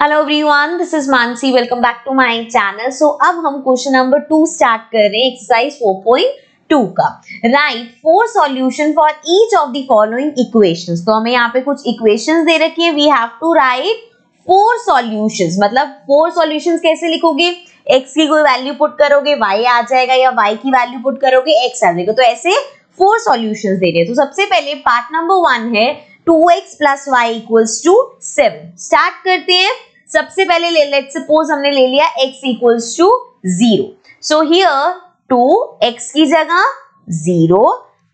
Hello everyone this is Mansi welcome back to my channel so अब हम question number to start कर रहे हैं एक्सरसाइज 4.2 का write four solution for each of the following equations तो हमें यहाँ पे कुछ इक्वेशंस दे रखी है we have to write four solutions मतलब फोर सॉल्यूशंस कैसे लिखोगे एक्स की कोई वैल्यू पुट करोगे वाई आ जाएगा या वाई की वैल्यू पुट करोगे एक्स आ जाएगा तो ऐसे फोर सोल्यूशन दे रहे हैं तो सबसे पहले पार्ट नंबर वन है 2x x plus y equals to seven start करते हैं सबसे पहले ले लेट सपोज हमने ले लिया x equals to zero so here two x की जगह zero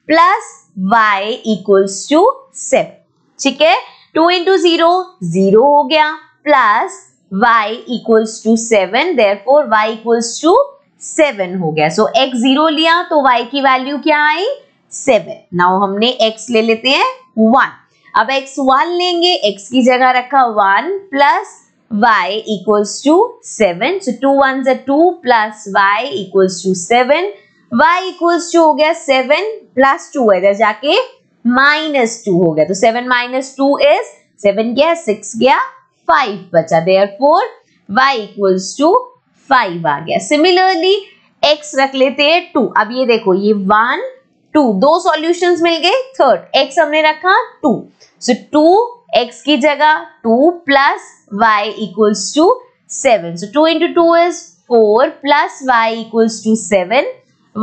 plus y equals to seven ठीक है टू इंटू जीरो जीरो हो गया plus y equals to seven therefore y equals to seven हो गया सो so, x जीरो लिया तो y की वैल्यू क्या आई सेवन नाउ हमने x ले लेते हैं वन अब x वन लेंगे x की जगह रखा one plus y equals to 7. So, 2 ones are 2 plus y equals to 7. y equals to हो गया 7 plus 2 इधर जाके minus 2 हो गया. तो 7 minus 2 is 7 गया 6 गया 5 बचा. Therefore, y equals to 5 आ गया. Similarly, x रख लेते हैं 2. अब ये देखो ये 1 टू दो सॉल्यूशंस मिल गए थर्ड एक्स हमने रखा टू सो टू एक्स की जगह two plus y equals to seven so two into two is four plus y equals to seven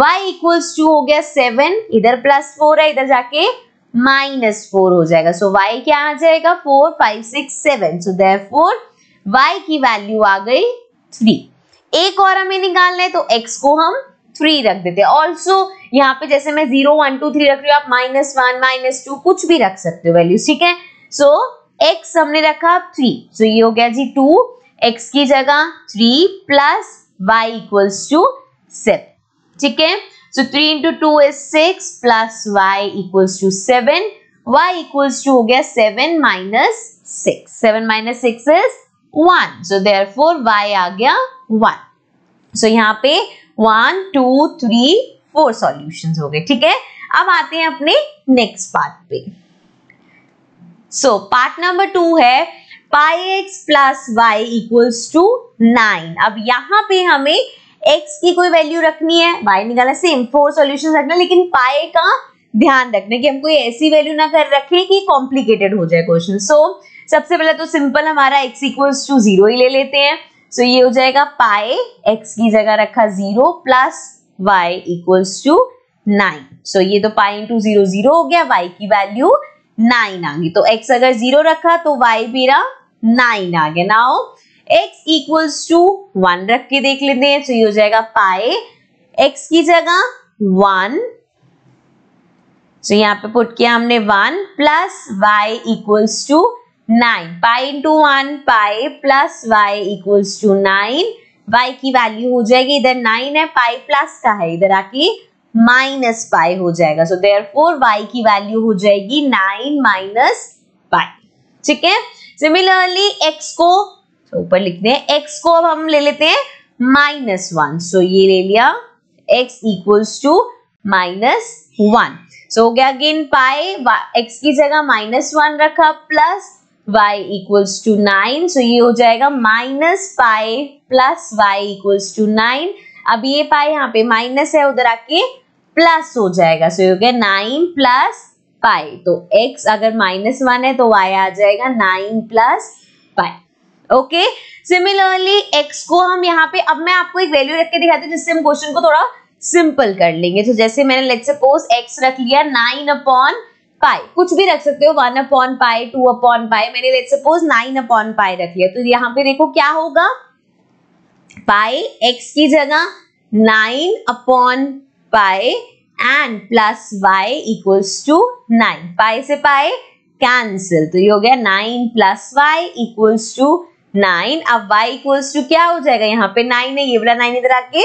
y equals to हो गया सेवन इधर प्लस फोर है इधर जाके माइनस फोर हो जाएगा सो so, y क्या आ जाएगा four five six seven so for y की वैल्यू आ गई थ्री एक और हमें निकालना है तो x को हम थ्री रख देते हैं ऑल्सो यहाँ पे जैसे मैं जीरो वन टू थ्री रख रही हूँ आप माइनस वन माइनस टू कुछ भी रख सकते हो वैल्यू ठीक है सो so, एक्स हमने रखा थ्री सो so, ये हो गया जी टू एक्स की जगह three plus y equals to seven ठीक है so three into two is six plus y equals to seven y equals to हो गया seven minus six seven minus six is one so therefore y आ गया one so so, यहाँ पे one two three four solutions हो गए ठीक है अब आते हैं अपने नेक्स्ट पार्ट पे सो पार्ट नंबर टू है pi x plus y equals to nine अब यहां पे हमें एक्स की कोई वैल्यू रखनी है वाई निकाला सेम फोर सॉल्यूशंस रखना लेकिन पाए का ध्यान रखना कि हम कोई ऐसी वैल्यू ना कर रखें कि कॉम्प्लिकेटेड हो जाए क्वेश्चन सो so, सबसे पहले तो सिंपल हमारा एक्स इक्वल्स टू जीरो ही ले लेते हैं सो ये हो जाएगा पाए एक्स की जगह रखा zero plus y equals to nine so ये तो पाई इंटू जीरो जीरो हो गया वाई की वैल्यू नाइन आ गई तो एक्स अगर जीरो रखा तो वाई मेरा नाइन आ गया now x equals to one रख के देख लेते हैं तो ये हो जाएगा पाए एक्स की जगह वन सो यहाँ पे पुट किया हमने one plus y equals to nine pi into one pi plus y equals to nine y की वैल्यू हो जाएगी इधर नाइन है पाई प्लस का है इधर आके माइनस पाई हो जाएगा सो देर फोर वाई की वैल्यू हो जाएगी नाइन माइनस पाई ठीक है सिमिलरली एक्स को तो ऊपर लिखते हैं एक्स को अब हम ले लेते हैं माइनस वन सो ये ले लिया x equals to minus one so हो गया अगेन पाई एक्स की जगह माइनस वन रखा plus y equals to nine so ये हो जाएगा minus pi plus y equals to nine अब ये पाई यहाँ पे माइनस है उधर आके प्लस हो जाएगा सो ये हो गया नाइन प्लस पाई तो x अगर माइनस वन है तो y आ जाएगा nine plus pi okay similarly x को हम यहाँ पे अब मैं आपको एक वैल्यू रख के दिखाती हूँ जिससे हम क्वेश्चन को थोड़ा सिंपल कर लेंगे तो जैसे मैंने लेट सपोज x रख लिया नाइन अपॉन पाई कुछ भी रख सकते हो one upon pi two upon pi मैंने let suppose nine upon pi रख लिया तो यहाँ पे देखो क्या होगा पाई एक्स की जगह nine upon pi and plus y equals to nine pi से पाई कैंसिल तो ये हो गया nine plus y equals to nine अब वाई इक्वल्स टू क्या हो जाएगा यहाँ पे नाइन है ये वाला नाइन इधर आके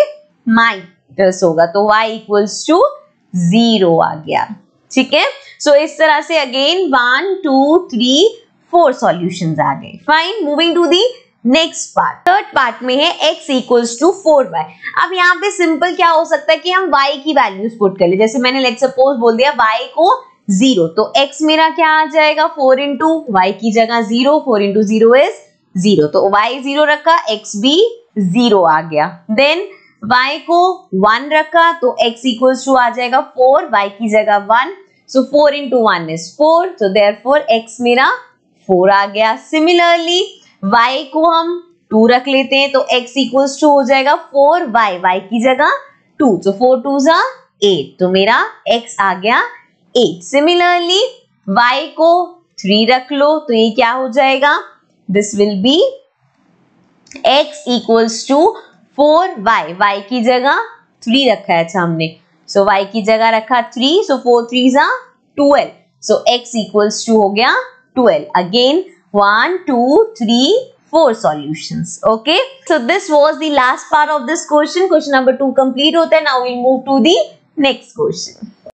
माइनस होगा तो वाई इक्वल्स टू जीरो आ गया ठीक है सो so, इस तरह से again one two three four solution आ गए fine moving to the next part third part में है x equals to four y अब यहाँ पे सिंपल क्या हो सकता है कि हम y की वैल्यूज पुट कर ले जैसे मैंने लेट सपोज बोल दिया y को जीरो तो x मेरा क्या आ जाएगा फोर इंटू वाई की जगह zero four into zero is zero तो y जीरो रखा x भी जीरो आ गया देन y को वन रखा तो x इक्वल्स टू आ जाएगा फोर y की जगह one so four into one is four so therefore x मेरा फोर आ गया सिमिलरली y को हम टू रख लेते हैं तो x इक्वल्स टू हो जाएगा फोर वाई वाई की जगह टू तो फोर टू जा एट तो मेरा x आ गया एट सिमिलरली y को थ्री रख लो तो ये क्या हो जाएगा this will be x equals to four y y की जगह थ्री रखा है अच्छा हमने सो so, y की जगह रखा थ्री सो फोर थ्री जा twelve so x equals to हो गया twelve again one two three four solution okay so this was the last part of this question question number two complete होता है now we move to the next question